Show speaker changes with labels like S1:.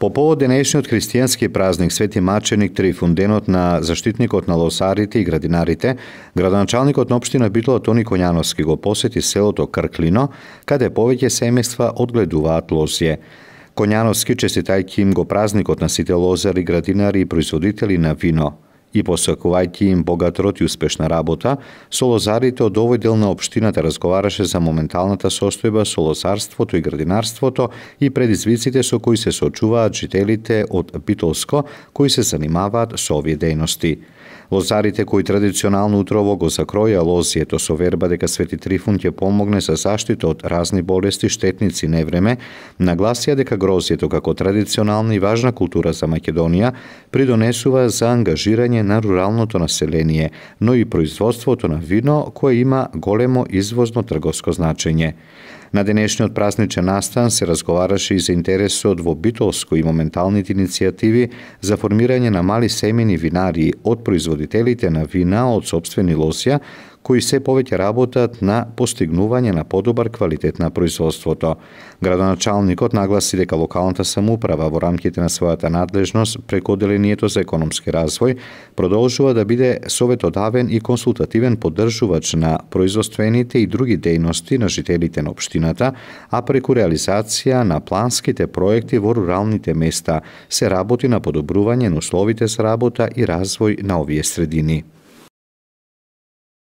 S1: По повод денешниот христијански празник Свети Маченик Трифун, денот на заштитникот на лосарите и градинарите, градоначалникот на општина Битола Тони Конјановски го посети селото Крклино, каде повеќе семејства одгледуваат лозје. Конјановски честитајќи им го празникот на сите лозари, градинари и производители на вино – и посакувајќи им богат род и успешна работа, со лозарите од овој дел на општината разговараше за моменталната состојба со лозарството и градинарството и предизвиците со кои се соочуваат жителите од Битолско кои се занимаваат со овие дејности. Лозарите кои традиционално утрово го закроја лозието со верба дека Свети Трифун ќе помогне за заштита од разни болести, штетници, и невреме, нагласија дека грозието како традиционална и важна култура за Македонија придонесува за ангажирање одржување на руралното население, но и производството на вино кое има големо извозно трговско значење. На денешниот празничен настан се разговараше и за интересот во Битолско и моменталните иницијативи за формирање на мали семени винари од производителите на вина од собствени лосија, кои се повеќе работат на постигнување на подобар квалитет на производството. Градоначалникот нагласи дека локалната самоуправа во рамките на својата надлежност преку Делението за економски развој продолжува да биде советодавен и консултативен поддржувач на производствените и други дејности на жителите на општина општината, а преку реализација на планските проекти во руралните места се работи на подобрување на условите за работа и развој на овие средини.